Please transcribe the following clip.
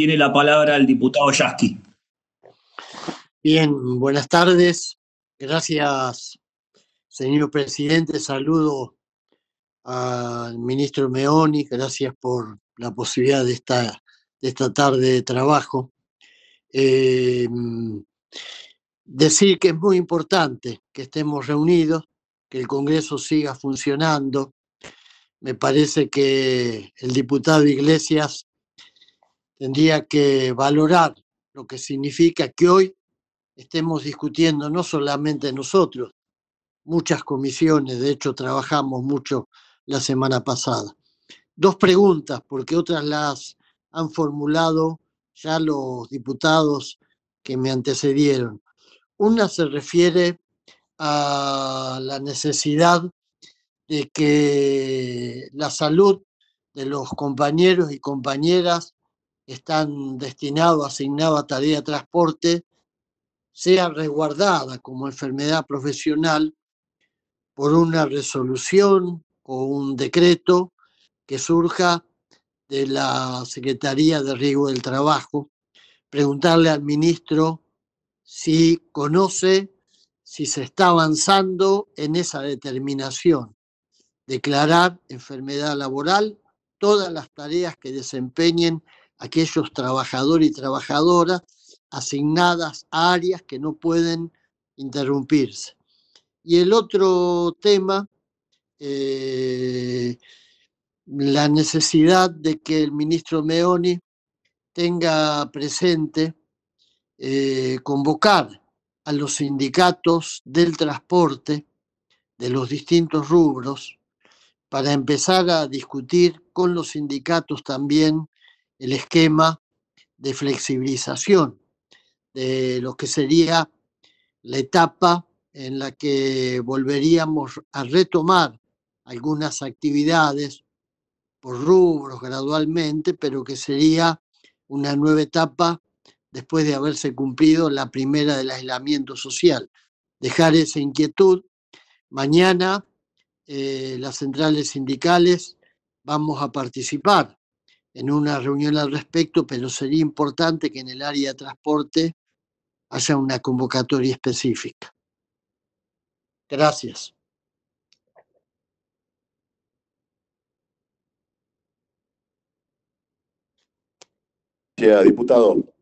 Tiene la palabra el diputado Yasky. Bien, buenas tardes. Gracias, señor presidente. Saludo al ministro Meoni. Gracias por la posibilidad de esta, de esta tarde de trabajo. Eh, decir que es muy importante que estemos reunidos, que el Congreso siga funcionando. Me parece que el diputado Iglesias tendría que valorar lo que significa que hoy estemos discutiendo no solamente nosotros, muchas comisiones, de hecho trabajamos mucho la semana pasada. Dos preguntas, porque otras las han formulado ya los diputados que me antecedieron. Una se refiere a la necesidad de que la salud de los compañeros y compañeras están destinados, asignados a tarea de transporte, sea resguardada como enfermedad profesional por una resolución o un decreto que surja de la Secretaría de Riesgo del Trabajo, preguntarle al ministro si conoce si se está avanzando en esa determinación, declarar enfermedad laboral todas las tareas que desempeñen aquellos trabajadores y trabajadoras asignadas a áreas que no pueden interrumpirse. Y el otro tema, eh, la necesidad de que el ministro Meoni tenga presente eh, convocar a los sindicatos del transporte de los distintos rubros para empezar a discutir con los sindicatos también el esquema de flexibilización de lo que sería la etapa en la que volveríamos a retomar algunas actividades por rubros gradualmente, pero que sería una nueva etapa después de haberse cumplido la primera del aislamiento social. Dejar esa inquietud. Mañana eh, las centrales sindicales vamos a participar en una reunión al respecto, pero sería importante que en el área de transporte haya una convocatoria específica. Gracias. Gracias, diputado.